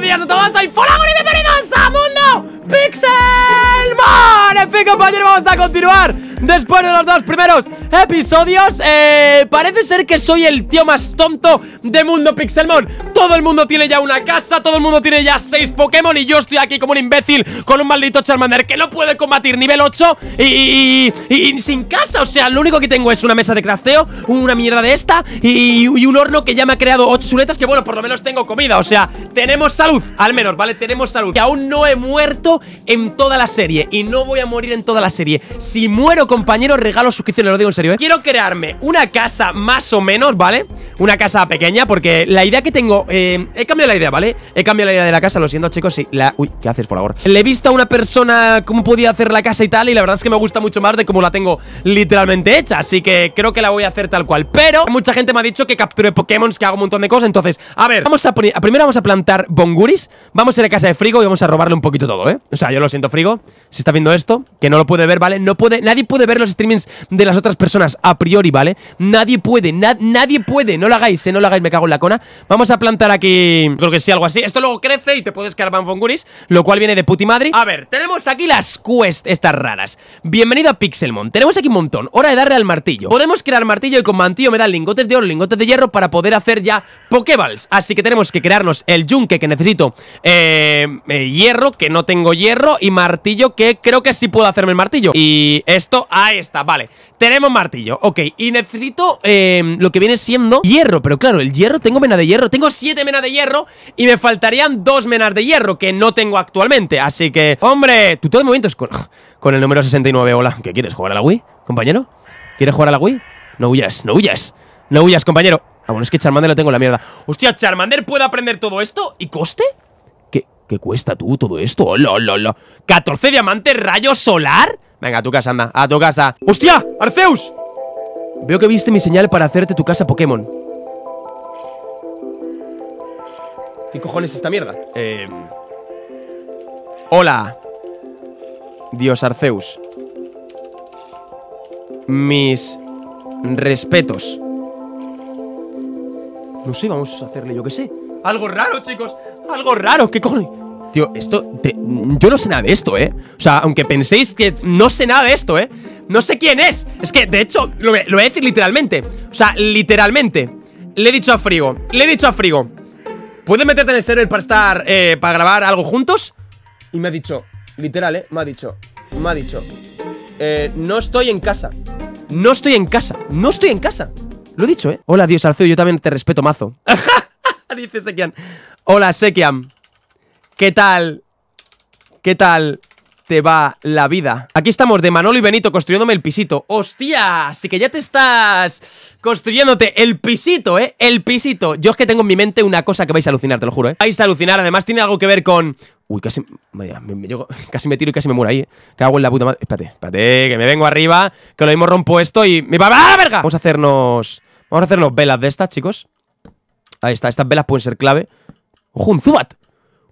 días a todos, soy Foraguri bienvenidos Mundo Pixel compañero, vamos a continuar Después de los dos primeros episodios eh, Parece ser que soy el tío más tonto de Mundo Pixelmon Todo el mundo tiene ya una casa Todo el mundo tiene ya seis Pokémon Y yo estoy aquí como un imbécil Con un maldito Charmander que no puede combatir nivel 8 y, sin casa O sea, lo único que tengo es una mesa de crafteo Una mierda de esta Y, un horno que ya me ha creado ocho chuletas Que bueno, por lo menos tengo comida O sea, tenemos salud Al menos, ¿vale? Tenemos salud Que aún no he muerto en toda la serie Y no voy a morir en toda la serie Si muero, compañero, regalo suscripciones Lo digo en serio, ¿eh? Quiero crearme una casa más o menos, ¿vale? Una casa pequeña porque la idea que tengo... Eh, he cambiado la idea, ¿vale? He cambiado la idea de la casa, lo siento, chicos sí, la... Uy, ¿qué haces, por favor? Le he visto a una persona cómo podía hacer la casa y tal Y la verdad es que me gusta mucho más de cómo la tengo literalmente hecha Así que creo que la voy a hacer tal cual Pero mucha gente me ha dicho que capture Pokémon, que hago un montón de cosas Entonces, a ver, vamos a poner... Primero vamos a plantar bonguris Vamos a ir a casa de Frigo y vamos a robarle un poquito todo, ¿eh? O sea, yo lo siento, Frigo Si está viendo esto que no lo puede ver, ¿vale? No puede, nadie puede ver los streamings de las otras personas a priori, ¿vale? Nadie puede, nadie puede, no lo hagáis, ¿eh? no lo hagáis, me cago en la cona. Vamos a plantar aquí, creo que sí, algo así. Esto luego crece y te puedes quedar Banfonguris, lo cual viene de puti madre. A ver, tenemos aquí las quests estas raras. Bienvenido a Pixelmon. Tenemos aquí un montón. Hora de darle al martillo. Podemos crear martillo y con mantillo me da lingotes de oro, lingotes de hierro para poder hacer ya Pokéballs. Así que tenemos que crearnos el yunque que necesito, eh, eh, hierro, que no tengo hierro, y martillo que creo que sí puedo hacerme el martillo Y esto, ahí está, vale Tenemos martillo, ok Y necesito em, lo que viene siendo hierro Pero claro, el hierro, tengo mena de hierro Tengo siete menas de hierro Y me faltarían dos menas de hierro Que no tengo actualmente Así que, hombre, tú todo el momento es con, con el número 69 Hola, ¿qué quieres? ¿Jugar a la Wii, compañero? ¿Quieres jugar a la Wii? No huyas, no huyas No huyas, compañero Ah, bueno, es que Charmander lo tengo en la mierda Hostia, ¿Charmander puede aprender todo esto? ¿Y coste? ¿Qué cuesta tú todo esto? ¡Hola, hola, hola! ¿14 diamantes rayos solar? Venga, a tu casa, anda, a tu casa. ¡Hostia! ¡Arceus! Veo que viste mi señal para hacerte tu casa Pokémon. ¿Qué cojones es esta mierda? Em. Hola. Dios Arceus. Mis respetos. No sé, vamos a hacerle, yo qué sé. Algo raro, chicos. Algo raro, ¿qué coño? Tío, esto... yo no sé nada de esto, ¿eh? O sea, aunque penséis que no sé nada de esto, ¿eh? No sé quién es. Es que, de hecho, lo, voy a decir literalmente. O sea, literalmente. Le he dicho a Frigo. Le he dicho a Frigo. ¿Puedes meterte en el server para estar... Eh, para grabar algo juntos? Y me ha dicho... Literal, ¿eh? Me ha dicho... Me ha dicho... Eh, no estoy en casa. No estoy en casa. No estoy en casa. Lo he dicho, ¿eh? Hola, Dios Arceo, yo también te respeto, mazo. Dice Sekian. Hola, Sekiam. ¿Qué tal? ¿Qué tal te va la vida? Aquí estamos de Manolo y Benito construyéndome el pisito. ¡Hostia! Así que ya te estás construyéndote el pisito, ¿eh? El pisito. Yo es que tengo en mi mente una cosa que vais a alucinar, te lo juro, ¿eh? Vais a alucinar. Además, tiene algo que ver con... Uy, casi... me, casi me tiro y casi me muero ahí. ¿eh? hago en la puta madre. Espérate, espérate, que me vengo arriba, que lo mismo rompo esto y... ¡Me va ¡Ah, verga! Vamos a hacernos... Vamos a hacernos velas de estas, chicos. Ahí está, estas velas pueden ser clave ¡Ojo, un Zubat!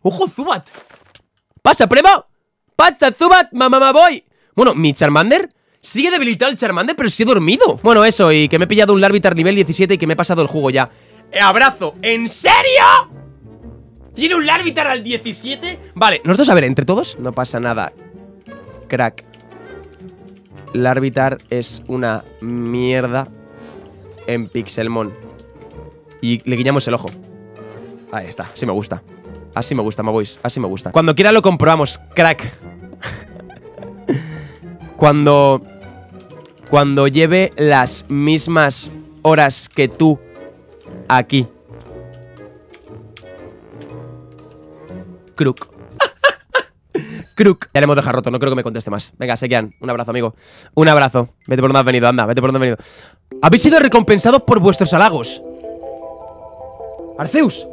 ¡Ojo, Zubat! ¡Pasa, prueba! ¡Pasa, Zubat! ¡Mamá, mamá, voy! Bueno, mi Charmander sigue debilitado el Charmander, pero sí he dormido. Bueno, eso, y que me he pillado un Larvitar nivel 17 y que me he pasado el jugo ya. Eh, ¡Abrazo! ¿En serio? ¿Tiene un Larvitar al 17? Vale, nosotros, a ver, entre todos, no pasa nada. Crack. Larvitar es una mierda en Pixelmon. Y le guiñamos el ojo. Ahí está, así me gusta. Así me gusta, voy, así me gusta. Cuando quiera lo comprobamos, crack. cuando... Cuando lleve las mismas horas que tú aquí. Crook. Crook. Ya le hemos dejado roto, no creo que me conteste más. Venga, Sekian, un abrazo, amigo. Un abrazo. Vete por donde has venido, anda, vete por donde has venido. Habéis sido recompensados por vuestros halagos. Arceus.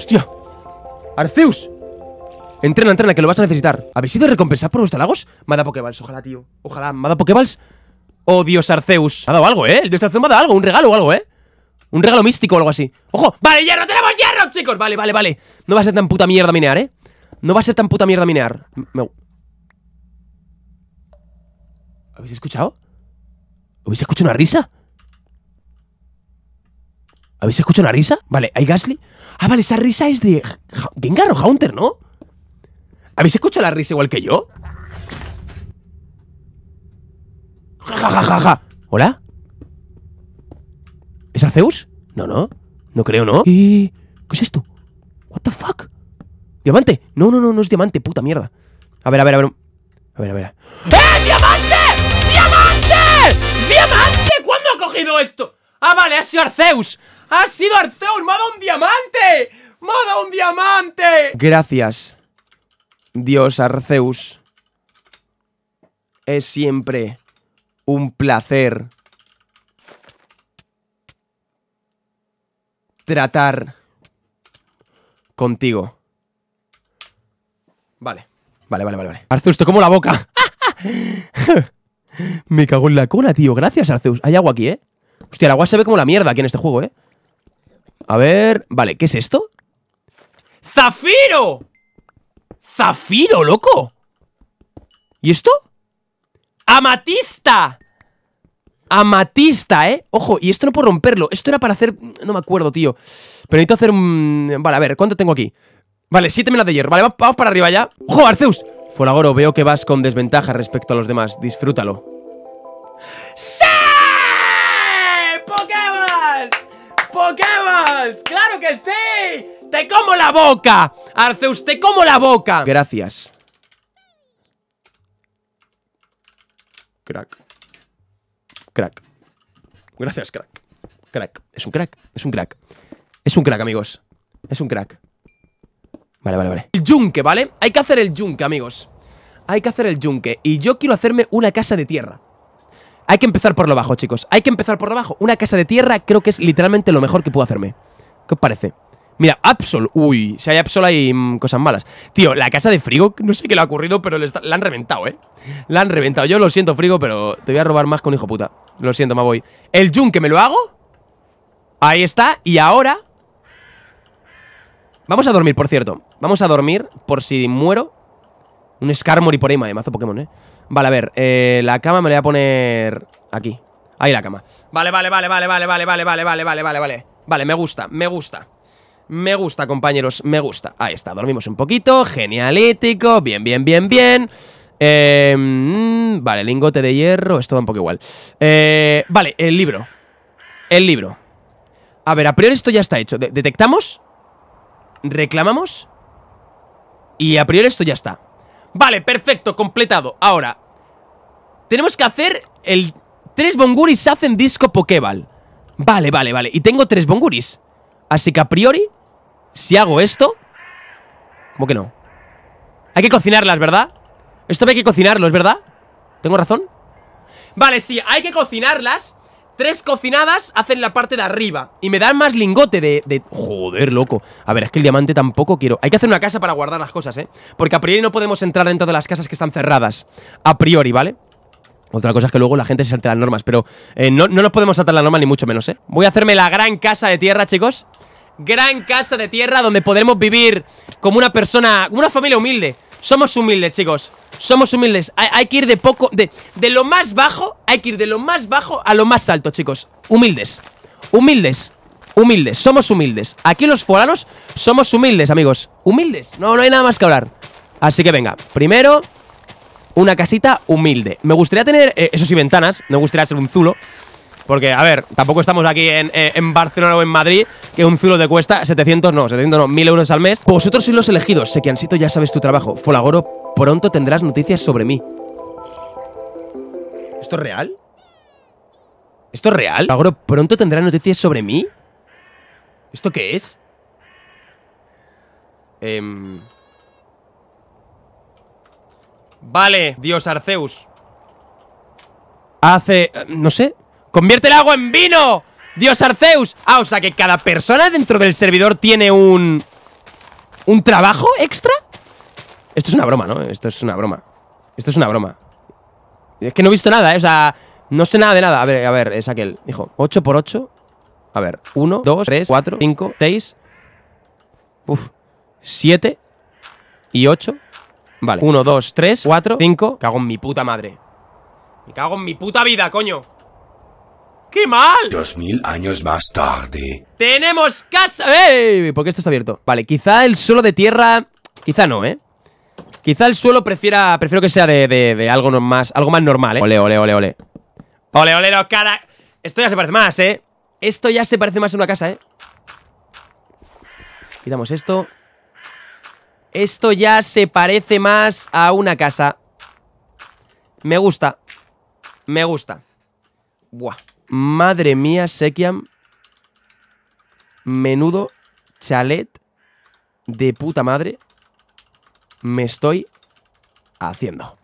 ¡Hostia! ¡Arceus! Entrena, entrena, que lo vas a necesitar. ¿Habéis sido recompensado por los talagos? Me ha Pokéballs, ojalá, tío. Ojalá, me ha dado Pokéballs. Oh, Dios Arceus. ha dado algo, ¿eh? El Dios Arceus me ha dado algo, un regalo o algo, ¿eh? Un regalo místico o algo así. ¡Ojo! ¡Vale, hierro! ¡Tenemos hierro, chicos! Vale, vale, vale. No va a ser tan puta mierda minear, ¿eh? No va a ser tan puta mierda minear. ¿Habéis escuchado? ¿Habéis escuchado una risa? ¿Habéis escuchado una risa? Vale, ¿hay Gasly? Ah, vale, esa risa es de... Gengar o Haunter, ¿no? ¿Habéis escuchado la risa igual que yo? Ja, ja, ja, ja, ¿Hola? ¿Es Arceus? No, no. No creo, ¿no? ¿Y... ¿Qué es esto? ¿What the fuck? ¿Diamante? No, no, no, no es diamante, puta mierda. A ver, a ver, a ver. A ver, a ver. ¡Eh, diamante! ¡Diamante! ¡Diamante! ¿Cuándo ha cogido esto? ¡Ah, vale! ¡Ha sido Arceus! ¡Ha sido Arceus! ¡Me un diamante! ¡Me un diamante! Gracias. Dios Arceus. Es siempre un placer tratar contigo. Vale, vale, vale, vale. vale. Arceus, te como la boca. Me cago en la cola, tío. Gracias, Arceus. Hay agua aquí, ¿eh? Hostia, el agua se ve como la mierda aquí en este juego, ¿eh? A ver... Vale, ¿qué es esto? ¡Zafiro! ¡Zafiro, loco! ¿Y esto? ¡Amatista! Amatista, ¿eh? Ojo, y esto no puedo romperlo. Esto era para hacer... No me acuerdo, tío. Pero necesito hacer un... Vale, a ver, ¿cuánto tengo aquí? Vale, siete melas de hierro. Vale, vamos para arriba ya. ¡Ojo, Arceus! Folagoro, veo que vas con desventaja respecto a los demás. Disfrútalo. Pokémon! ¡Claro que sí! ¡Te como la boca! Arceus, te como la boca Gracias Crack Crack Gracias, crack Crack Es un crack Es un crack Es un crack, amigos Es un crack Vale, vale, vale El yunque, ¿vale? Hay que hacer el yunque, amigos Hay que hacer el yunque Y yo quiero hacerme una casa de tierra hay que empezar por lo bajo, chicos. Hay que empezar por lo bajo. Una casa de tierra creo que es literalmente lo mejor que puedo hacerme. ¿Qué os parece? Mira, Absol. Uy, si hay Absol hay mm, cosas malas. Tío, la casa de Frigo, no sé qué le ha ocurrido, pero la han reventado, ¿eh? La han reventado. Yo lo siento, Frigo, pero te voy a robar más con hijo puta. Lo siento, me voy. El yunque, ¿me lo hago? Ahí está. Y ahora... Vamos a dormir, por cierto. Vamos a dormir por si muero. Un Skarmory por ahí, madre, mazo Pokémon, ¿eh? Vale, a ver, la cama me la voy a poner aquí. Ahí la cama. Vale, vale, vale, vale, vale, vale, vale, vale, vale, vale, vale, vale. Vale, me gusta, me gusta. Me gusta, compañeros, me gusta. Ahí está, dormimos un poquito, genialítico, bien, bien, bien, bien. Eh, vale, lingote de hierro, esto da un poco igual. vale, el libro. El libro. A ver, a priori esto ya está hecho. detectamos, reclamamos y a priori esto ya está. Vale, perfecto, completado. Ahora, tenemos que hacer el... Tres bonguris hacen disco pokeball. Vale, vale, vale. Y tengo tres bonguris. Así que a priori, si hago esto... ¿Cómo que no? Hay que cocinarlas, ¿verdad? Esto hay que cocinarlo, ¿es ¿verdad? ¿Tengo razón? Vale, sí, hay que cocinarlas Tres cocinadas hacen la parte de arriba Y me dan más lingote de, de, Joder, loco A ver, es que el diamante tampoco quiero Hay que hacer una casa para guardar las cosas, ¿eh? Porque a priori no podemos entrar dentro de las casas que están cerradas A priori, ¿vale? Otra cosa es que luego la gente se salte las normas, pero eh, no, nos podemos saltar las normas ni mucho menos, ¿eh? Voy a hacerme la gran casa de tierra, chicos. Gran casa de tierra donde podremos vivir como una persona, como una familia humilde. Somos humildes, chicos. Somos humildes. Hay, que ir de poco, de, de lo más bajo, hay que ir de lo más bajo a lo más alto, chicos. Humildes. Humildes. Humildes. Somos humildes. Aquí los foranos somos humildes, amigos. Humildes. No, no hay nada más que hablar. Así que venga, primero una casita humilde. Me gustaría tener, eh, eso sí, ventanas. Me gustaría ser un zulo. Porque, a ver, tampoco estamos aquí en, eh, Barcelona o en Madrid, que un zulo te cuesta 700, no, 700 no, 1000 euros al mes. Vosotros sois los elegidos. sequiancito ya sabes tu trabajo. Folagoro, pronto tendrás noticias sobre mí. ¿Esto es real? ¿Esto es real? Folagoro, pronto tendrás noticias sobre mí. ¿Esto qué es? Eh... Vale, dios Arceus Hace... Eh, no sé ¡Convierte el agua en vino! ¡Dios Arceus! Ah, o sea que cada persona dentro del servidor tiene un... ¿Un trabajo extra? Esto es una broma, ¿no? Esto es una broma Esto es una broma Es que no he visto nada, ¿eh? O sea, no sé nada de nada A ver, a ver, es aquel Hijo, 8 por 8 A ver, 1, 2, 3, 4, 5, 6 Uf 7 Y 8 Vale. Uno, dos, tres, cuatro, cinco. Cago en mi puta madre. Me cago en mi puta vida, coño. ¡Qué mal! Dos mil años más tarde. ¡Tenemos casa! ¡Ey! ¿Por qué esto está abierto? Vale, quizá el suelo de tierra... Quizá no, ¿eh? Quizá el suelo prefiera... Prefiero que sea de, de, algo más... Algo más normal, ¿eh? Ole, ole, ole, ole. Ole, ole, no, cara... Esto ya se parece más, ¿eh? Esto ya se parece más a una casa, ¿eh? Quitamos esto esto ya se parece más a una casa. Me gusta. Me gusta. Buah. Madre mía, Sekiam. Menudo chalet de puta madre. Me estoy haciendo.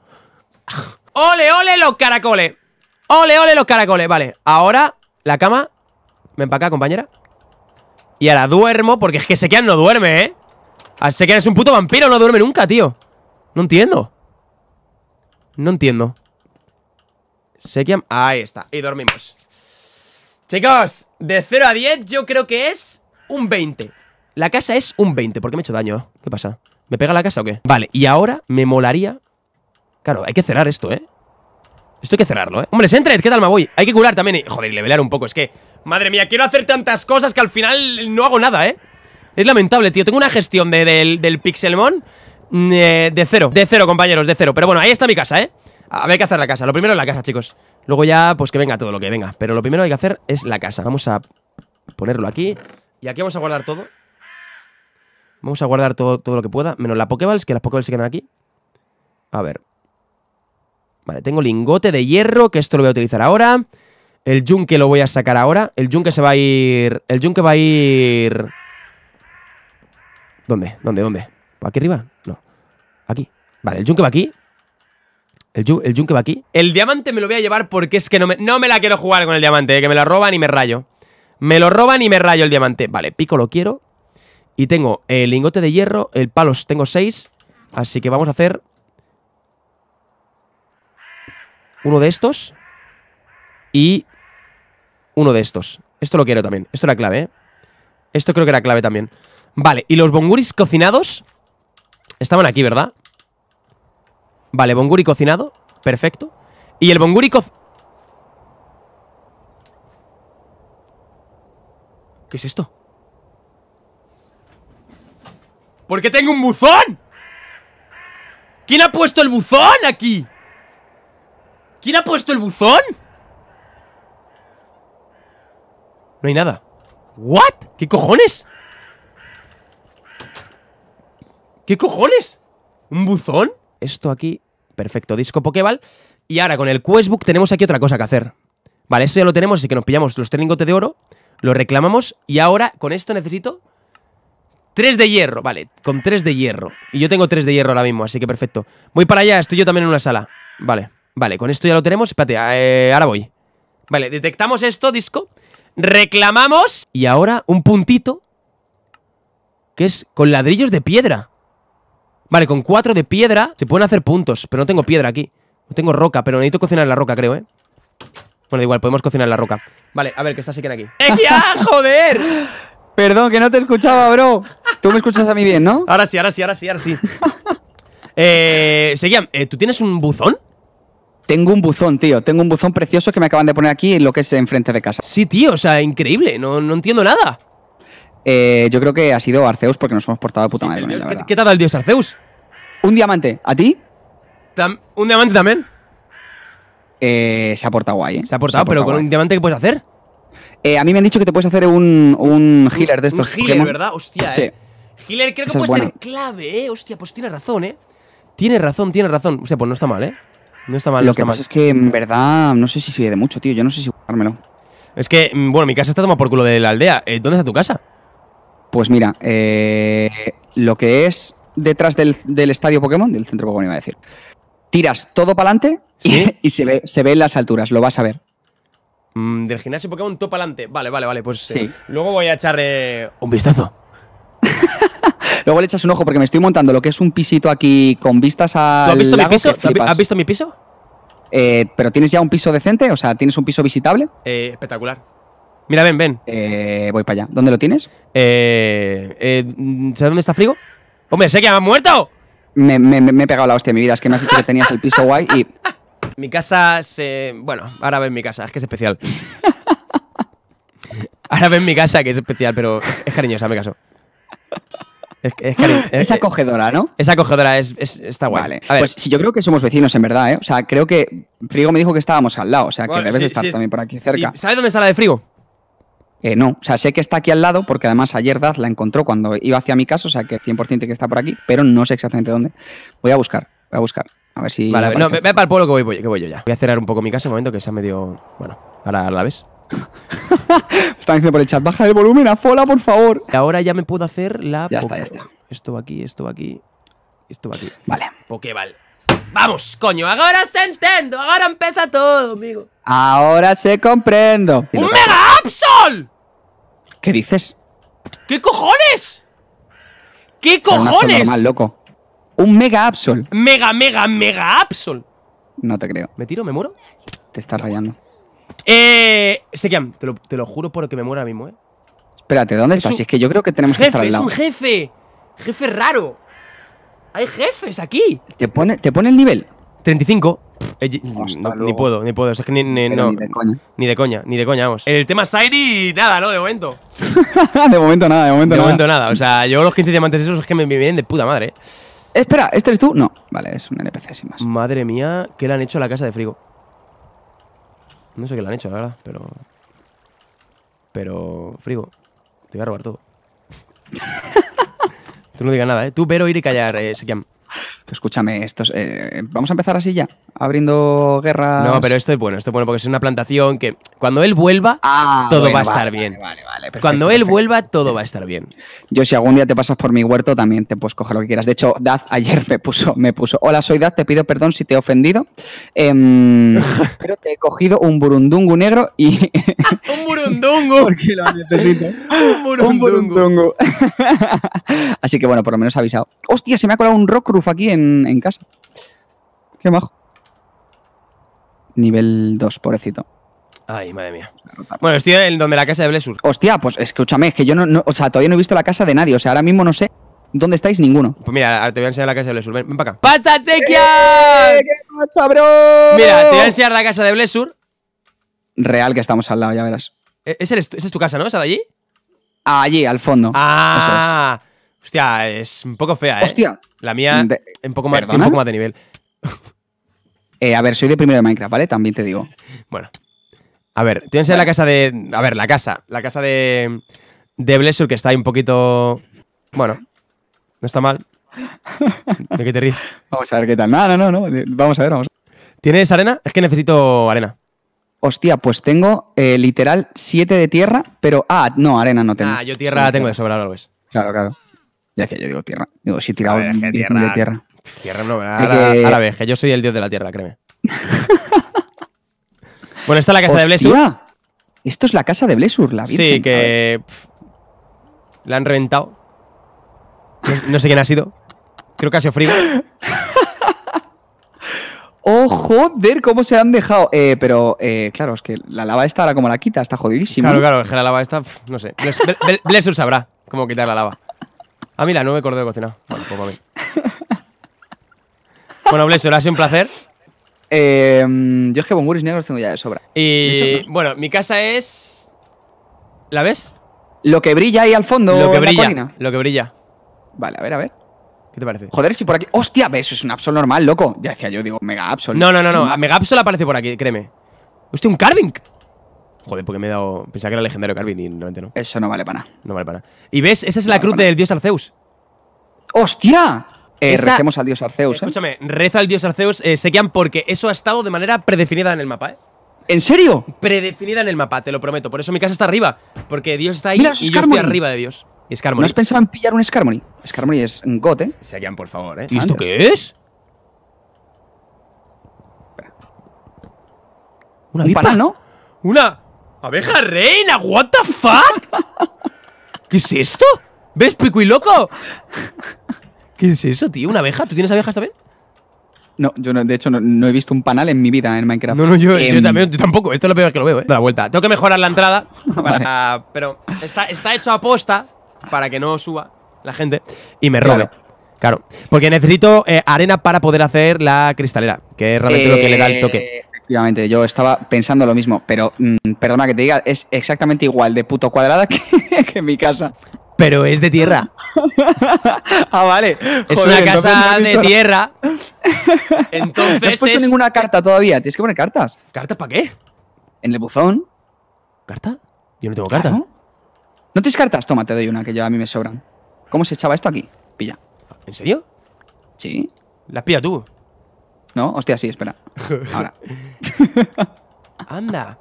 ¡Ole, ole los caracoles! ¡Ole, ole los caracoles! Vale, ahora la cama. Ven para acá, compañera. Y ahora duermo, porque es que Sekiam no duerme, ¿eh? Así que eres un puto vampiro, no duerme nunca, tío No entiendo No entiendo Sekiam, ahí está, y dormimos Chicos, de 0 a 10 yo creo que es un 20 La casa es un 20, ¿por qué me he hecho daño? ¿Qué pasa? ¿Me pega la casa o qué? Vale, y ahora me molaría Claro, hay que cerrar esto, ¿eh? Esto hay que cerrarlo, ¿eh? Hombre, Sentred, ¿qué tal me voy? Hay que curar también y... Joder, y un poco, es que... Madre mía, quiero hacer tantas cosas que al final no hago nada, ¿eh? Es lamentable, tío. Tengo una gestión del, Pixelmon mm, eh, de cero. De cero, compañeros, de cero. Pero bueno, ahí está mi casa, ¿eh? A ver que hacer la casa. Lo primero es la casa, chicos. Luego ya, pues que venga todo lo que venga. Pero lo primero que hay que hacer es la casa. Vamos a ponerlo aquí. Y aquí vamos a guardar todo. Vamos a guardar todo, todo lo que pueda. Menos las Pokéballs, que las Pokéballs se quedan aquí. A ver. Vale, tengo lingote de hierro, que esto lo voy a utilizar ahora. El yunque lo voy a sacar ahora. El yunque se va a ir... El yunque va a ir... ¿Dónde? ¿Dónde? ¿Dónde? ¿Aquí arriba? No. Aquí. Vale, el yunque va aquí. El, el yunque va aquí. El diamante me lo voy a llevar porque es que no me, la quiero jugar con el diamante, eh, que me la roban y me rayo. Me lo roban y me rayo el diamante. Vale, pico lo quiero. Y tengo el lingote de hierro, el palos tengo seis Así que vamos a hacer... Uno de estos. Y... Uno de estos. Esto lo quiero también. Esto era clave, ¿eh? Esto creo que era clave también. Vale, y los bonguris cocinados Estaban aquí, ¿verdad? Vale, bonguri cocinado Perfecto Y el bonguri co... ¿Qué es esto? ¿Por qué tengo un buzón? ¿Quién ha puesto el buzón aquí? ¿Quién ha puesto el buzón? No hay nada ¿What? ¿Qué cojones? ¿Qué cojones? ¿Un buzón? Esto aquí, perfecto, disco Pokéball. Y ahora con el Questbook tenemos aquí otra cosa que hacer. Vale, esto ya lo tenemos, así que nos pillamos los lingotes de oro, lo reclamamos y ahora con esto necesito Tres de hierro, vale, con tres de hierro. Y yo tengo tres de hierro ahora mismo, así que perfecto. Voy para allá, estoy yo también en una sala. Vale, vale, con esto ya lo tenemos. Espérate, eh, ahora voy. Vale, detectamos esto, disco. Reclamamos. Y ahora un puntito. Que es con ladrillos de piedra. Vale, con cuatro de piedra se pueden hacer puntos, pero no tengo piedra aquí. No tengo roca, pero necesito cocinar la roca, creo, ¿eh? Bueno, igual, podemos cocinar la roca. Vale, a ver, que está siquiera aquí. ¡Eh, ya ¡Joder! Perdón, que no te escuchaba, bro. Tú me escuchas a mí bien, ¿no? Ahora sí, ahora sí, ahora sí, ahora sí. eh, seguían, eh, ¿tú tienes un buzón? Tengo un buzón, tío. Tengo un buzón precioso que me acaban de poner aquí en lo que es enfrente de casa. Sí, tío, o sea, increíble. No, no entiendo nada eh, yo creo que ha sido Arceus porque nos hemos portado a puta madre. ¿Qué, ¿Qué te ha dado el dios Arceus? Un diamante. ¿A ti? ¿Un diamante también? Eh, se ha portado guay, ¿eh? Se ha portado, pero con un diamante, ¿qué puedes hacer? Eh, a mí me han dicho que te puedes hacer un, un healer de estos. Un healer, ¿verdad? Hostia, eh. Healer creo que puede ser clave, ¿eh? Hostia, pues tiene razón, ¿eh? Tiene razón, tiene razón. O sea, pues no está mal, ¿eh? No está mal. Lo que pasa es que en verdad no sé si sirve de mucho, tío. Yo no sé si jugármelo. Es que, mm, bueno, mi casa está tomada por culo de la aldea. Eh, ¿Dónde está tu casa? Pues mira, eh, lo que es detrás del, estadio Pokémon, del centro Pokémon iba a decir, tiras todo para adelante y, se ve, se las alturas, lo vas a ver. Mm, del gimnasio Pokémon todo para adelante. Vale, vale, vale. Pues eh, luego voy a echar eh, un vistazo. luego le echas un ojo porque me estoy montando lo que es un pisito aquí con vistas a. has visto mi piso? ¿Has visto mi piso? pero tienes ya un piso decente, o sea, tienes un piso visitable. espectacular. Mira, ven, ven. Eh, voy para allá. ¿Dónde lo tienes? Eh, eh ¿Sabes dónde está Frigo? Hombre, sé que han muerto. Me, he pegado la hostia mi vida. Es que me has dicho que tenías el piso guay y. Mi casa se. Bueno, ahora ven mi casa, es que es especial. ahora ven mi casa, que es especial, pero es, cariñosa, me caso. Es, es, es, acogedora, ¿no? Es acogedora, es, está guay. Vale. ver. Pues si yo creo que somos vecinos, en verdad, ¿eh? O sea, creo que Frigo me dijo que estábamos al lado, o sea, que debes estar también por aquí cerca. ¿Sabes dónde está la de Frigo? Eh, no, o sea, sé que está aquí al lado porque además ayer Daz la encontró cuando iba hacia mi casa, o sea que 100% que está por aquí, pero no sé exactamente dónde. Voy a buscar, voy a buscar. A ver si. Vale, no, ve, para el pueblo que voy, que voy yo ya. Voy a cerrar un poco mi casa un momento que se ha medio. Bueno, ahora la ves. Están diciendo por el chat, baja el volumen a Fola, por favor. Ahora ya me puedo hacer la. Ya está, ya está. Esto va aquí, esto va aquí. Esto va aquí. Vale. Pokéball. Vamos, coño, ahora se entiendo, ahora empieza todo, amigo. Ahora se comprendo. ¡Un Mega Absol! ¿Qué dices? ¿Qué cojones? ¿Qué cojones? loco. Un mega Absol. Mega, mega, mega Absol. No te creo. ¿Me tiro? ¿Me muero? Te estás rayando. Eh. Sekiam, te lo, juro por lo que me muero mismo, eh. Espérate, ¿dónde es estás? Si es que yo creo que tenemos que estar al ¡Es un jefe! ¡Jefe raro! ¡Hay jefes aquí! ¿Te pone, te pone el nivel? 35. Eh, ni puedo, ni puedo. es que ni, ni, de coña. Ni de coña, vamos. El tema Sairi, nada, ¿no? De momento. de momento nada, de momento nada. De momento nada. O sea, yo los 15 diamantes esos es que me, vienen de puta madre. Eh, espera, ¿este eres tú? No. Vale, es un NPC sin más. Madre mía, ¿qué le han hecho a la casa de frigo? No sé qué le han hecho, la verdad, pero. Pero. Frigo, te voy a robar todo. Tú no digas nada, ¿eh? Tú, pero ir y callar, eh, Sikiam escúchame, esto eh, vamos a empezar así ya, abriendo guerra. No, pero esto es bueno, esto es bueno porque es una plantación que cuando él vuelva, ah, todo va a estar bien. Vale, vale, cuando él vuelva, todo va a estar bien. Yo, si algún día te pasas por mi huerto, también te puedes coger lo que quieras. De hecho, Daz ayer me puso, me puso, hola, soy Daz, te pido perdón si te he ofendido, em, pero te he cogido un burundungo negro y... ¡Un burundungo! porque lo necesito. un burundungo. Así que bueno, por lo menos avisado. Hostia, se me ha colado un rock aquí en, en casa. Qué bajo. Nivel 2, pobrecito. Ay, madre mía. Bueno, estoy en donde la casa de Blessur. Hostia, pues escúchame, es que yo no, o sea, todavía no he visto la casa de nadie. O sea, ahora mismo no sé dónde estáis ninguno. Pues mira, te voy a enseñar la casa de Blessur. Ven, para acá. ¡Pasa, ¡Eh, ¡Qué Mira, te voy a enseñar la casa de Blessur. Real que estamos al lado, ya verás. E, ¿Esa es, tu casa, no? ¿Esa de allí? Ah, allí, al fondo. Ah, Hostia, es un poco fea, ¿eh? Hostia. La mía, un, mm, poco más, de nivel. Eh, a ver, soy de primero de Minecraft, ¿vale? También te digo. Bueno. A ver, tienes la casa de. A ver, la casa. La casa de. De Blessur, que está ahí un poquito. Bueno. No está mal. ¿De qué te Vamos a ver qué tal. No, no, no, Vamos a ver, vamos. ¿Tienes arena? Es que necesito arena. Hostia, pues tengo eh, literal 7 de tierra, pero. Ah, no, arena no tengo. Ah, yo tierra tengo de sobra, lo ves. Claro, claro. Ya que yo digo tierra. Digo, si he tirado tierra, de tierra. Tierra no, ahora, que... ves que yo soy el dios de la tierra, créeme. bueno, esta es la casa de Blessur. Esto es la casa de Blessur, la Virgen. Sí, que la han reventado. No, sé quién ha sido. Creo que ha sido Frigo. ¡Oh, joder! ¿Cómo se han dejado? Eh, pero, eh, claro, es que la lava esta, ahora como la quita, está jodidísima. Claro, claro, es que la lava esta, no sé. Blessur sabrá cómo quitar la lava. Ah, mira, no me acordé de cocinar. Bueno, poco pues a mí. bueno, ha sido un placer. Eh, yo es que bonguris negros tengo ya de sobra. Y bueno, mi casa es. ¿La ves? Lo que brilla ahí al fondo. Lo que brilla. Lo que brilla. Vale, a ver, a ver. ¿Qué te parece? Joder, si por aquí. ¡Hostia! ¿Ves? Eso es un Absol normal, loco. Ya decía yo, digo, Mega Absol. No, no, no, no. Mega Absol aparece por aquí, créeme. Hostia, un Carving. Joder, porque me he dado. Pensaba que era legendario Carvin y realmente no. Eso no vale para nada. No vale para nada. Y ves, esa es la cruz del dios Arceus. ¡Hostia! Eh, Recemos al dios Arceus. ¿eh? Escúchame, reza al dios Arceus, eh, porque eso ha estado de manera predefinida en el mapa, ¿eh? ¿En serio? Predefinida en el mapa, te lo prometo. Por eso mi casa está arriba. Porque Dios está ahí y yo estoy arriba de Dios. Y ¿No has pensado en pillar un Scarmony? Scarmony es un gote. ¿eh? Sekian, por favor, ¿eh? ¿Y esto qué es? Una un ¿no? Una ¡Abeja reina! ¿What the fuck? ¿Qué es esto? ¿Ves, pico y loco? ¿Qué es eso, tío? ¿Una abeja? ¿Tú tienes abejas también? No, yo no, de hecho no, he visto un panal en mi vida en Minecraft. No, no, yo, em, yo tampoco. Esto es lo peor que lo veo, eh. Da la vuelta. Tengo que mejorar la entrada. pero está, está hecho a posta para que no suba la gente y me robe. Claro. porque necesito eh, arena para poder hacer la cristalera, que es realmente lo que le da el toque. Eh, Efectivamente, yo estaba pensando lo mismo, pero mm, perdona que te diga, es exactamente igual de puto cuadrada que, mi casa. Pero es de tierra. ah, vale. Es una casa de tierra. Entonces. No has puesto ninguna carta todavía. Tienes que poner cartas. ¿Cartas para qué? En el buzón. ¿Carta? Yo no tengo carta. ¿No? ¿No tienes cartas? Toma, te doy una que yo a mí me sobran. ¿Cómo se echaba esto aquí? Pilla. ¿En serio? Sí. ¿Las pilla tú? ¿No? Hostia, sí, espera. Ahora. Anda.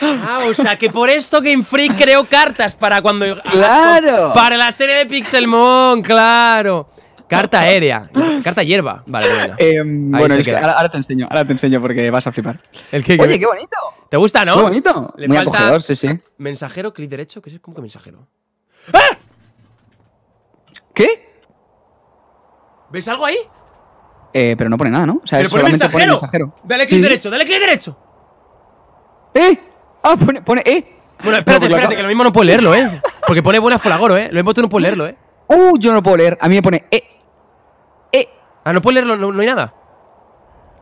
Ah, o sea, que por esto Game Freak creó cartas para cuando... ¡Claro! Para la serie de Pixelmon, claro. Carta aérea. Carta hierba. Vale, bueno. Em, bueno ahora, te enseño, ahora te enseño porque vas a flipar. Oye, qué bonito. ¿Te gusta, no? Qué bonito. Le Muy acogedor, sí, sí. Mensajero, clic derecho, que es como que mensajero. ¡Ah! ¿Qué? ¿Ves algo ahí? Eh, pero no pone nada, ¿no? O sea, pero pone, mensajero. Dale clic derecho, dale clic derecho. ¡Eh! Ah, pone, pone eh. Bueno, espérate, espérate, que lo mismo no puedo leerlo, ¿eh? Porque pone buena Folagoro, ¿eh? Lo mismo tú no puedes leerlo, ¿eh? Uh, yo no lo puedo leer. A mí me pone eh. Eh. Ah, no puedo leerlo, no, hay nada.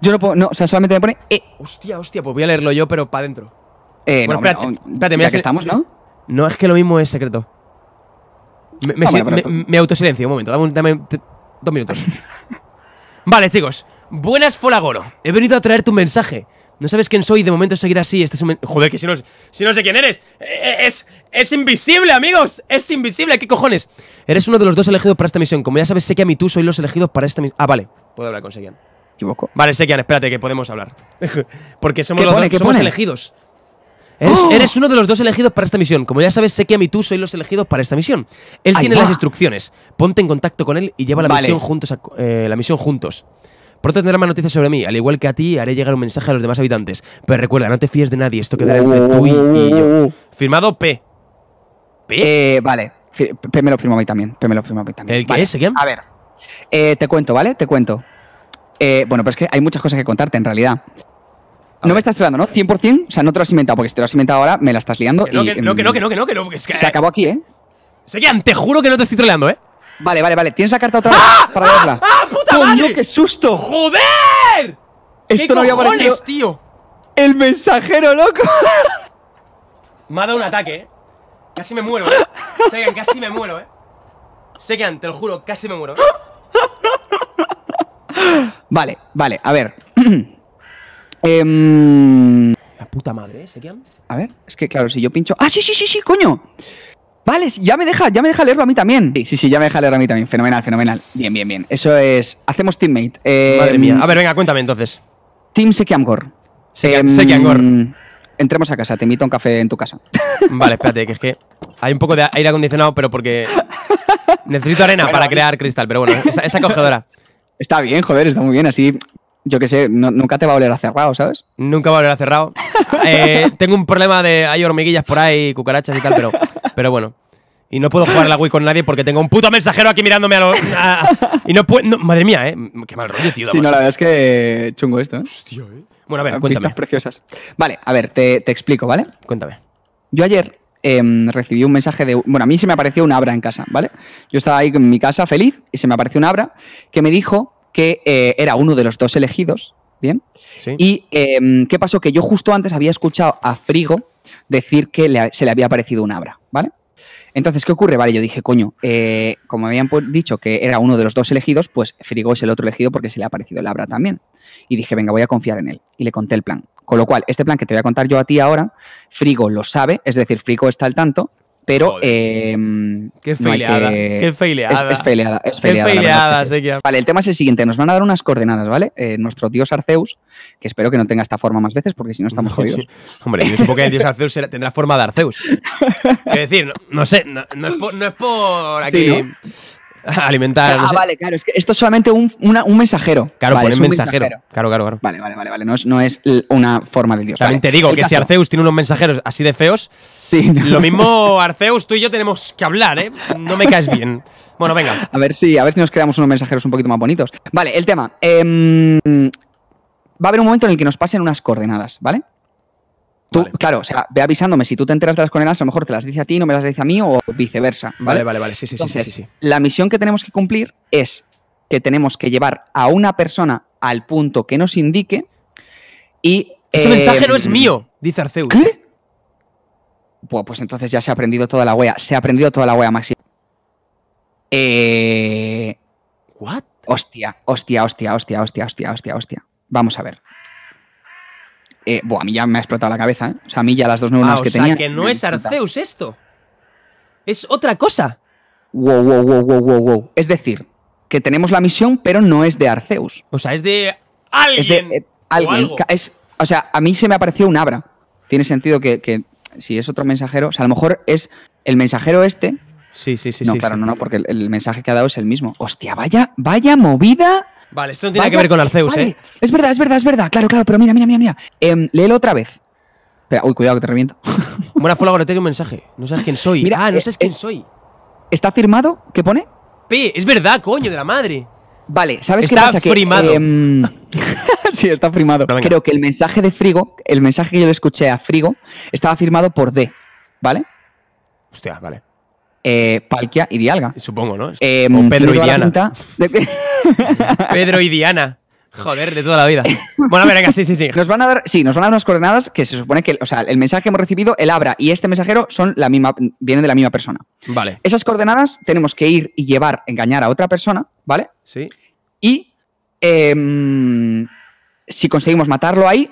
Yo no puedo, no, o sea, solamente me pone eh. Hostia, hostia, pues voy a leerlo yo, pero para adentro. Eh, bueno, no, espérate, no, espérate, mira. que estamos, ¿no? No, es que lo mismo es secreto. Me, me, ah, me, autosilencio, un momento, dame, dame dos minutos. Vale, chicos. Buenas, Folagoro. He venido a traer tu mensaje. No sabes quién soy, de momento seguir así. Este Joder, que si no, si no sé quién eres. Eh, eh, es, es invisible, amigos. Es invisible. ¿Qué cojones? Eres uno de los dos elegidos para esta misión. Como ya sabes, sé que a mí tú soy los elegidos para esta misión. Ah, vale. Puedo hablar con Sekian. ¿Equivoco? Vale, Sekian, espérate, que podemos hablar. Porque somos los elegidos. ¡Oh! Eres, uno de los dos elegidos para esta misión. Como ya sabes, sé que a mí tú soy los elegidos para esta misión. Él tiene las instrucciones. Ponte en contacto con él y lleva la, misión juntos a, eh, la misión juntos. Pronto tendrá más noticias sobre mí. Al igual que a ti, haré llegar un mensaje a los demás habitantes. Pero recuerda, no te fíes de nadie. Esto quedará entre tú y, yo. Firmado P. ¿P? Eh, vale. P me lo firmó a mí también. lo a también. ¿El qué es, A ver. Eh, te cuento, ¿vale? Te cuento. Eh, bueno, pero es que hay muchas cosas que contarte en realidad no me estás troleando, ¿no? 100%, o sea, no te lo has inventado, porque si te lo has inventado ahora, me la estás liando. Que no, em, que, no, que no, que no, que no, que no. Es que, se acabó eh. aquí, ¿eh? Sekian, te juro que no te estoy troleando, ¿eh? Vale, vale, vale. Tienes la carta otra vez ¡Ah! para darla. ¡Ah, ¡Ah puta Coño, madre! qué susto! ¡Joder! Esto ¿Qué no había cojones, tío? ¡El mensajero, loco! Me ha dado un ataque, ¿eh? Casi me muero, ¿eh? Sekian, casi me muero, ¿eh? Sekian, te lo juro, casi me muero. Eh. Vale, vale, a ver. Em, la puta madre, ¿eh, A ver, es que claro, si yo pincho. ¡Ah, sí, sí, sí, sí, coño! Vale, ya me deja, ya me deja leerlo a mí también. Sí, sí, sí, ya me deja leerlo a mí también. Fenomenal, fenomenal. Bien, bien, bien. Eso es. Hacemos teammate. madre mía. Em, a ver, venga, cuéntame entonces. Team Sekiamgor Sekiangor. Em, entremos a casa, te invito a un café en tu casa. Vale, espérate, que es que hay un poco de aire acondicionado, pero porque necesito arena para crear cristal, pero bueno, es acogedora Está bien, joder, está muy bien. Así yo qué sé, nunca te va a volver a cerrado, ¿sabes? Nunca va a volver a cerrado. Eh, tengo un problema de hay hormiguillas por ahí, cucarachas y tal, pero, pero bueno. Y no puedo jugar a la Wii con nadie porque tengo un puto mensajero aquí mirándome a los. y no puedo. madre mía, ¿eh? Qué mal rollo, tío. Sí, no, la verdad es que chungo esto, ¿eh? Hostia, ¿eh? Bueno, a ver, cuéntame. preciosas. Vale, a ver, te, explico, ¿vale? Cuéntame. Yo ayer em, recibí un mensaje de. Bueno, a mí se me apareció una abra en casa, ¿vale? Yo estaba ahí en mi casa feliz y se me apareció una abra que me dijo que eh, era uno de los dos elegidos, ¿bien? Sí. Y em, qué pasó que yo justo antes había escuchado a Frigo decir que se le había aparecido un abra, ¿vale? Entonces, ¿qué ocurre? Vale, yo dije, coño, eh, como habían dicho que era uno de los dos elegidos, pues Frigo es el otro elegido porque se le ha aparecido el abra también. Y dije, venga, voy a confiar en él. Y le conté el plan. Con lo cual, este plan que te voy a contar yo a ti ahora, Frigo lo sabe, es decir, Frigo está al tanto, pero em, qué feileada, qué feileada. Es, es, es Qué feileada, Vale, el tema es el siguiente, nos van a dar unas coordenadas, ¿vale? Eh, nuestro dios Arceus, que espero que no tenga esta forma más veces porque si no estamos jodidos. Hombre, yo supongo que el dios Arceus tendrá forma de Arceus. Es decir, no, sé, no, es por, aquí. alimentar. Ah, vale, claro. Es que esto es solamente un, un mensajero. Claro, vale, un mensajero. Claro, claro, claro. Vale, vale, vale. vale. No, es, una forma de Dios. También te digo que si Arceus tiene unos mensajeros así de feos, sí, lo mismo Arceus, tú y yo tenemos que hablar, ¿eh? No me caes bien. Bueno, venga. A ver si, a ver nos creamos unos mensajeros un poquito más bonitos. Vale, el tema. Em, va a haber un momento en el que nos pasen unas coordenadas, ¿vale? Claro, o sea, ve avisándome si tú te enteras de las condenas a lo mejor te las dice a ti, no me las dice a mí o viceversa. Vale, vale, vale, Sí, sí, sí, sí, La misión que tenemos que cumplir es que tenemos que llevar a una persona al punto que nos indique y... Ese mensaje no es em, mío, dice Arceus. ¿Qué? Pues, entonces ya se ha aprendido toda la wea. Se ha aprendido toda la wea, Maxi. Eh... ¿What? Hostia, hostia, hostia, hostia, hostia, hostia, hostia, hostia. Vamos a ver. Eh, bueno, a mí ya me ha explotado la cabeza. ¿eh? O sea, a mí ya las dos neuronas ah, que tenía. O sea, que no es Arceus esto. Es otra cosa. Wow, wow, wow, wow, wow, wow. Es decir, que tenemos la misión, pero no es de Arceus. O sea, es de alguien. Eh, alguien. O, sea, a mí se me apareció un Abra. Tiene sentido que, si es otro mensajero. O sea, a lo mejor es el mensajero este. Sí, sí, sí. No, claro, no, no, porque el, el, mensaje que ha dado es el mismo. Hostia, vaya, vaya movida Vale, esto no tiene nada que ver con Arceus, ¿eh? Es verdad, es verdad, es verdad. Claro, claro, pero mira, mira, mira, mira. Eh, léelo otra vez. Espera, uy, cuidado que te reviento. Buena Fuego tengo un mensaje. No sabes quién soy. Mira, ah, no eh, sabes quién eh, soy. ¿Está firmado? ¿Qué pone? P, es verdad, coño, de la madre. Vale, ¿sabes qué pasa? Está firmado em, sí, está firmado Creo que el mensaje de Frigo, el mensaje que yo le escuché a Frigo, estaba firmado por D, ¿vale? Hostia, vale eh, Palkia y Dialga. Supongo, ¿no? Eh, Pedro y Diana. Pedro y Diana. Joder, de toda la vida. Bueno, venga, sí, sí, sí. Nos van a dar, sí, nos van a dar unas coordenadas que se supone que, o sea, el mensaje que hemos recibido, el Abra y este mensajero son la misma, vienen de la misma persona. Vale. Esas coordenadas tenemos que ir y llevar, engañar a otra persona, ¿vale? Sí. Y em, si conseguimos matarlo ahí,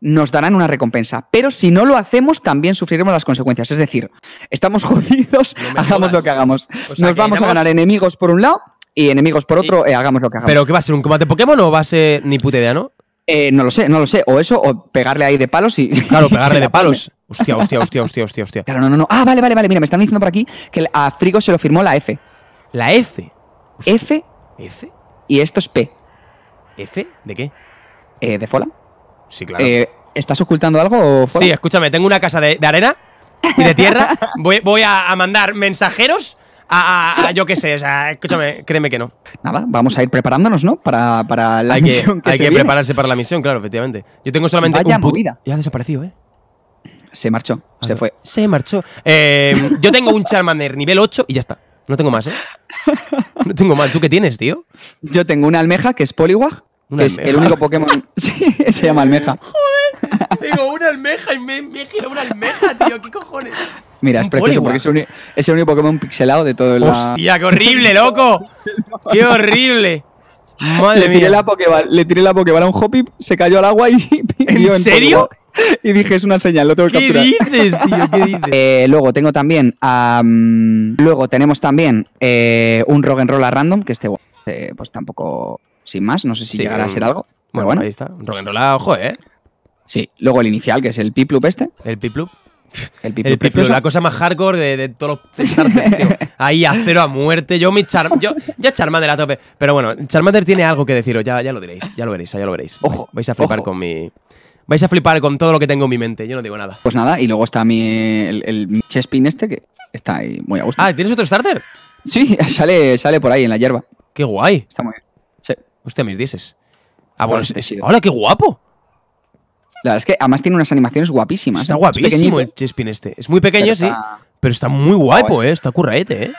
nos darán una recompensa. Pero si no lo hacemos, también sufriremos las consecuencias. Es decir, estamos jodidos, hagamos lo que hagamos. nos vamos a ganar enemigos por un lado y enemigos por otro, eh, hagamos lo que hagamos. ¿Pero qué va a ser un combate Pokémon o va a ser ni puta idea, no? Eh, no lo sé, no lo sé. O eso, o pegarle ahí de palos y. Claro, pegarle de palos. Hostia, hostia, hostia, hostia, hostia, Claro, no, no, Ah, vale, vale, vale. Mira, me están diciendo por aquí que a Frigo se lo firmó la F. ¿La F? F. ¿F? Y esto es P. ¿F? ¿De qué? Eh, de Fola. Sí, claro. Eh, ¿Estás ocultando algo? sí, escúchame, tengo una casa de, arena y de tierra. voy, a, mandar mensajeros a, yo qué sé, o sea, escúchame, créeme que no. Nada, vamos a ir preparándonos, ¿no? Para, para la misión. Que, hay que prepararse para la misión, claro, efectivamente. Yo tengo solamente Ya ha desaparecido, ¿eh? Se marchó, ah, se fue. Se marchó. Eh, yo tengo un Charmander nivel 8 y ya está. No tengo más, ¿eh? No tengo más. ¿Tú qué tienes, tío? Yo tengo una almeja que es Poliwag es el único Pokémon. sí, se llama almeja. Joder, Tengo una almeja y me, me una almeja, tío, ¿qué cojones? Mira, es precioso porque es el, único, Pokémon pixelado de todo el. ¡Hostia, qué horrible, loco! ¡Qué horrible! Madre le mía. tiré La Pokéball, le tiré la Pokéball a un Hopi, se cayó al agua y. ¿En serio? y dije, es una señal, lo tengo que capturar. ¿Qué dices, tío? ¿Qué dices? Eh, luego tengo también. luego tenemos también eh, un rock and a random, que este, eh, pues tampoco sin más. No sé si llegará a ser mm, algo. Bueno, bueno, ahí está. Rock and ojo, ¿eh? Sí, luego el inicial, que es el Piplup este. El Piplup. El Piplup, la cosa más hardcore de, de todos los starters, tío. Ahí a cero a muerte. Yo mi char yo ya Charmander a tope. Pero bueno, Charmander tiene algo que deciros, ya, lo diréis, ya lo veréis, ya lo veréis. Ojo, vais, a flipar con mi vais a flipar con todo lo que tengo en mi mente, yo no digo nada. Pues nada, y luego está mi el, Chespin este que está ahí muy a gusto. Ah, ¿tienes otro starter? Sí, sale sale por ahí en la hierba. Qué guay. Está muy bien. Hostia, mis dieces. Ah, bueno, es, ¡Hola, qué guapo! La verdad es que además tiene unas animaciones guapísimas. Está ¿eh? guapísimo el Chespin este. Es muy pequeño, sí, pero está muy guapo, ¿eh? Está curraete, ¿eh?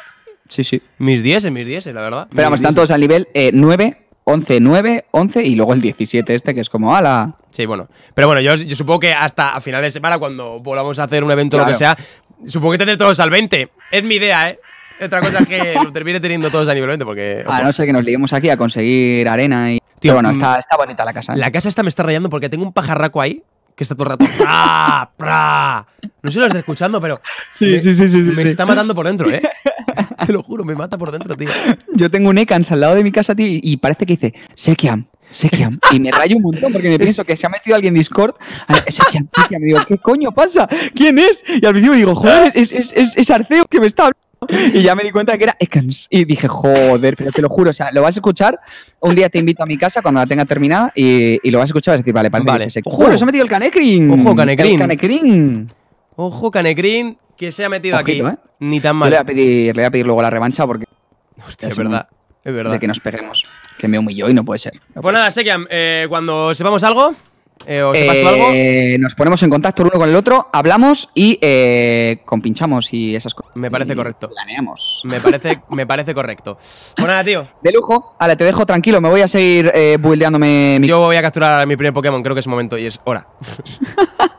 Sí, sí. Mis 10, mis 10, la verdad. Pero vamos, están todos al nivel 9, 11, 9, 11 y luego el 17 este que es como ala. Sí, bueno. Pero bueno, yo, supongo que hasta a final de semana, cuando volvamos a hacer un evento o lo que sea, supongo que tendré todos al 20. Es mi idea, ¿eh? Otra cosa es que lo termine teniendo todos a nivel 20 porque... A no ser que nos liemos aquí a conseguir arena y... Tío, Pero bueno, mm, está, bonita la casa. ¿eh? La casa esta me está rayando porque tengo un pajarraco ahí que está todo el rato. ¡Pra! ¡Pra! No sé si lo estás escuchando, pero. Sí, me, sí, sí, sí, Me está matando por dentro, ¿eh? Te lo juro, me mata por dentro, tío. Yo tengo un Ekans al lado de mi casa, tío, y parece que dice Sekiam, Sekiam. Y me rayo un montón porque me pienso que se ha metido alguien en Discord. Sekiam, Sekiam. Me digo, ¿qué coño pasa? ¿Quién es? Y al principio digo, joder, es, es Arceo que me está y ya me di cuenta que era Ekans. Y dije, joder, pero te lo juro, o sea, lo vas a escuchar. Un día te invito a mi casa cuando la tenga terminada y, lo vas a escuchar. a decir, vale, parece vale. Que se... Ojo, se ha metido el Canecrin. Ojo, Canecrin. Ojo, Canecrin, que se ha metido aquí. ¿eh? Ni tan mal. Le voy, a pedir, le a pedir luego la revancha porque. es verdad. Es verdad. De que nos peguemos. Que me humilló y no puede ser. pues nada, Sekiam, eh, cuando sepamos algo. Eh, ¿os algo? Eh, nos ponemos en contacto el uno con el otro, hablamos y eh, compinchamos y esas cosas. Me parece correcto. Planeamos. Me parece, me parece correcto. Bueno, pues nada, tío. De lujo. Ale, te dejo tranquilo. Me voy a seguir eh, buildeándome mi. Yo voy a capturar a mi primer Pokémon. Creo que es momento y es hora.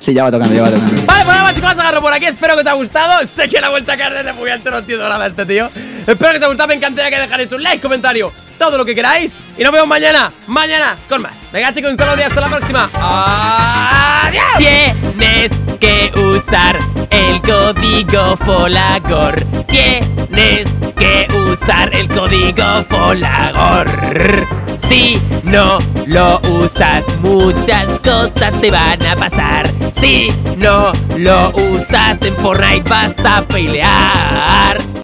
Sí, ya va tocando, ya va tocando. Vale, pues nada chicos, agarro por aquí. Espero que os haya gustado. Sé que la vuelta a de muy alto, no entiendo nada este tío. Espero que os haya gustado. Me encantaría que dejaréis un like, comentario todo lo que queráis. Y nos vemos mañana, mañana con más. Venga chicos, un saludo y hasta la próxima. ¡Adiós! Tienes que usar el código Folagor. Tienes que usar el código Folagor. Si no lo usas, muchas cosas te van a pasar. Si no lo usas, en Fortnite vas a pelear.